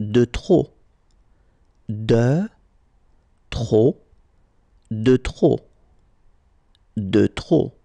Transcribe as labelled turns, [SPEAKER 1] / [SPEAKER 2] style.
[SPEAKER 1] de trop. De trop. De trop. De trop.